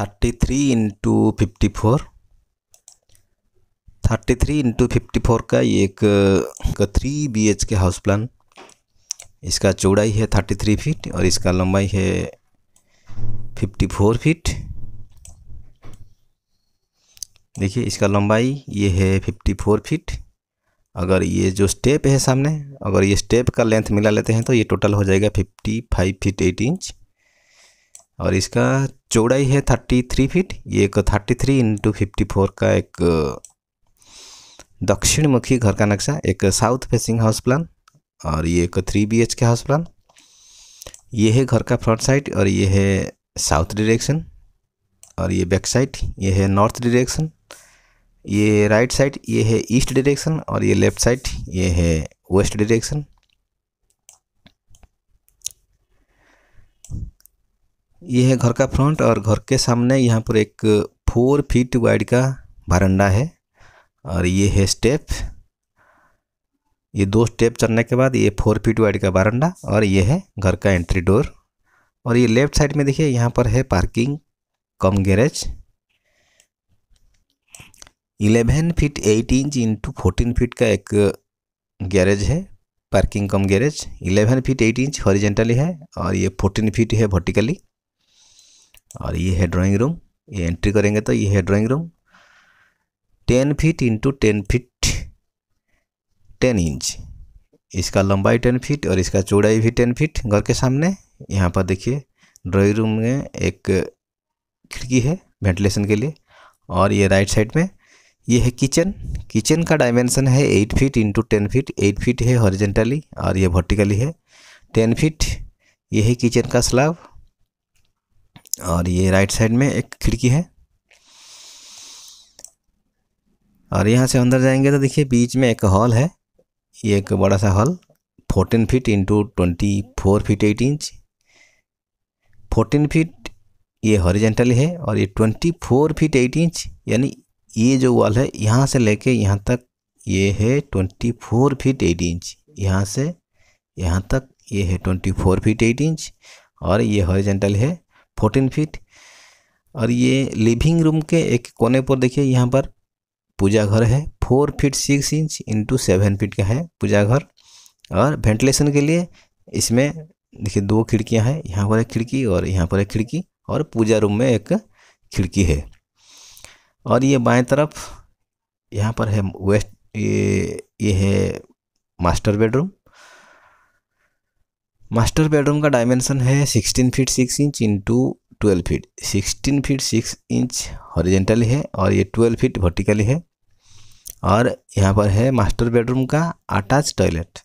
thirty three into fifty four thirty three into fifty four का ये एक का three B H K house plan इसका चौड़ाई है थर्टी थ्री फीट और इसका लंबाई है फिफ्टी फोर फीट देखिए इसका लंबाई ये है फिफ्टी फोर फीट अगर ये जो स्टेप है सामने अगर ये स्टेप का लेंथ मिला लेते हैं तो ये टोटल हो जाएगा fifty five feet eight inch और इसका चौड़ाई है थर्टी थ्री फिट ये एक thirty three into fifty four का एक दक्षिण मुखी घर का नक्शा एक साउथ फेसिंग हाउस प्लान और ये एक three B H K house plan ये है घर का फ्रंट साइड और ये है साउथ डिरेक्शन और ये बैक साइड ये है नॉर्थ डिरेक्शन ये राइट साइड ये है ईस्ट डिरेक्शन और ये लेफ्ट साइड ये है वेस्ट डिरेक्शन ये है घर का फ्रंट और घर के सामने यहाँ पर एक फोर फीट वाइड का बारंडा है और ये है स्टेप ये दो स्टेप चलने के बाद ये फोर फीट वाइड का बारंडा और ये है घर का एंट्री डोर और ये लेफ्ट साइड में देखिए यहाँ पर है parking cum garage eleven feet eight inch into fourteen feet का एक गैरेज है parking cum garage eleven feet eight inch horizontally है और ये फोर्टीन फीट है वर्टिकली और ये है ड्राइंग रूम ये एंट्री करेंगे तो ये है drawing room ten feet into ten feet ten inch इसका लंबाई टेन फीट और इसका चौड़ाई भी टेन फीट घर के सामने यहाँ पर देखिए ड्राइंग रूम में एक खिड़की है वेंटिलेशन के लिए और ये राइट साइड में ये है किचन किचन का डायमेंशन है eight feet into ten feet eight feet है हॉरिजेंटली और ये वर्टिकली है टेन फीट ये है किचन का स्लाब और ये राइट साइड में एक खिड़की है और यहाँ से अंदर जाएंगे तो देखिए बीच में एक हॉल है ये एक बड़ा सा hall fourteen feet into twenty four feet eight inch fourteen feet ये हॉरिजेंटली है और ये twenty four feet eight inch यानी ये जो वॉल है यहाँ से लेके यहाँ तक ये है twenty four feet eight inch यहाँ से यहाँ तक ये है twenty four feet eight inch और ये हॉरिजेंटल है फोर्टीन फीट और ये लिविंग रूम के एक कोने पर देखिए यहाँ पर पूजा घर है four feet six inch into seven feet का है पूजा घर और वेंटिलेशन के लिए इसमें देखिए दो खिड़कियाँ हैं यहाँ पर एक खिड़की और यहाँ पर एक खिड़की और पूजा रूम में एक खिड़की है और ये बाएं तरफ यहाँ पर है वेस्ट ये ये है मास्टर बेडरूम मास्टर बेडरूम का डायमेंशन है sixteen feet six inch into twelve feet sixteen feet six inch horizontally है और ये ट्वेल्व फीट वर्टिकली है और यहाँ पर है मास्टर बेडरूम का अटैच टॉयलेट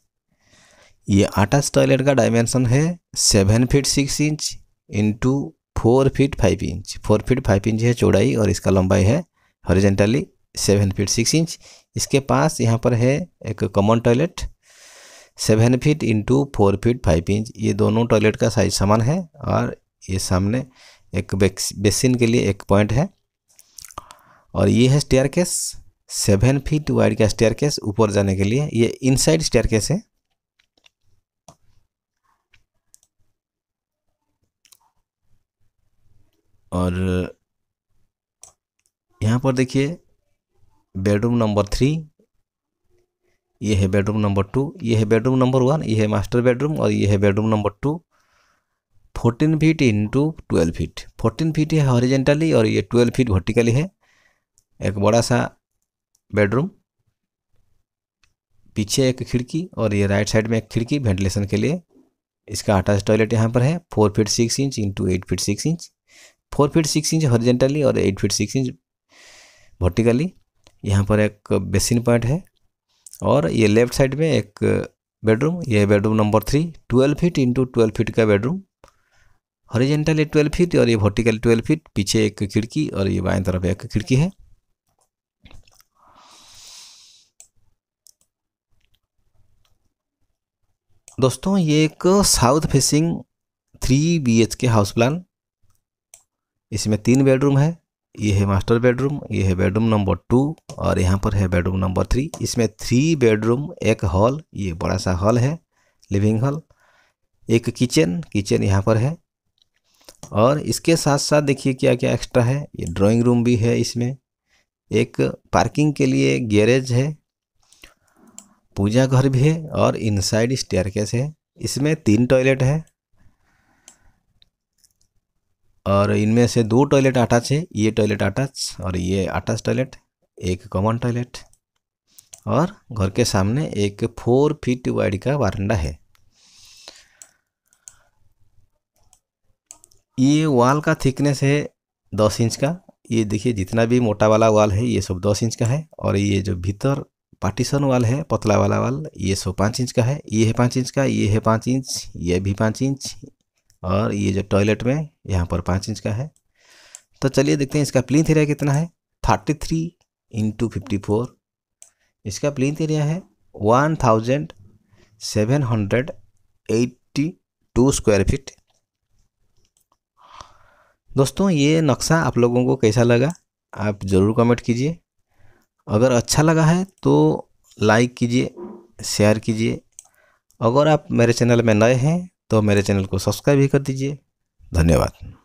ये अटैच टॉयलेट का डायमेंशन है seven feet six inch into four feet five inch four feet five inch है चौड़ाई और इसका लंबाई है horizontally seven feet six inch इसके पास यहाँ पर है एक common toilet seven feet into four feet five inch ये दोनों टॉयलेट का साइज समान है और ये सामने एक बेसिन के लिए एक पॉइंट है और ये है staircase seven feet wide का स्टेयर केस ऊपर जाने के लिए ये इनसाइड स्टेयर केस है और यहाँ पर देखिए बेडरूम नंबर थ्री ये है बेडरूम नंबर टू ये है बेडरूम नंबर वन ये है मास्टर बेडरूम और ये है bedroom number two fourteen feet into twelve feet fourteen feet है हॉरिजेंटली और ये ट्वेल्व फीट वर्टिकली है एक बड़ा सा बेडरूम पीछे एक खिड़की और ये राइट साइड में एक खिड़की वेंटिलेशन के लिए इसका अटैच टॉयलेट यहाँ पर है four feet six inch into eight feet six inch four feet six inch horizontally और eight feet six inch vertically यहाँ पर एक बेसिन पॉइंट है और ये लेफ्ट साइड में एक बेडरूम ये bedroom number three twelve feet into twelve feet का बेडरूम हॉरिजेंटली ट्वेल्व फीट और ये वर्टिकल ट्वेल्व फीट पीछे एक खिड़की और ये बाएं तरफ एक खिड़की है दोस्तों ये एक south facing three B H K house plan इसमें तीन बेडरूम है ये है मास्टर बेडरूम ये है बेडरूम नंबर टू और यहाँ पर है बेडरूम नंबर थ्री इसमें थ्री बेडरूम एक हॉल ये बड़ा सा हॉल है लिविंग हॉल एक किचन किचन यहाँ पर है और इसके साथ साथ देखिए क्या क्या एक्स्ट्रा है ये ड्राइंग रूम भी है इसमें एक पार्किंग के लिए गैरेज है पूजा घर भी है और इनसाइड स्टेयर है इसमें तीन टॉयलेट है और इनमें से दो टॉयलेट अटैच है ये टॉयलेट अटैच और ये अटैच टॉयलेट एक कॉमन टॉयलेट और घर के सामने एक फोर फीट वाइड का वारंडा है ये वाल का थिकनेस है दस इंच का ये देखिए जितना भी मोटा वाला वाल है ये सब दस इंच का है और ये जो भीतर पार्टीशन वाल है पतला वाला वाल ये सब पाँच इंच का है ये है पाँच इंच का ये है पाँच इंच ये भी पाँच इंच और ये जो टॉयलेट में यहाँ पर पाँच इंच का है तो चलिए देखते हैं इसका प्लिंथ एरिया कितना है thirty three into fifty four इसका प्लिंथ एरिया है one thousand seven hundred eighty two square feet दोस्तों ये नक्शा आप लोगों को कैसा लगा आप ज़रूर कमेंट कीजिए अगर अच्छा लगा है तो लाइक कीजिए शेयर कीजिए अगर आप मेरे चैनल में नए हैं तो मेरे चैनल को सब्सक्राइब भी कर दीजिए धन्यवाद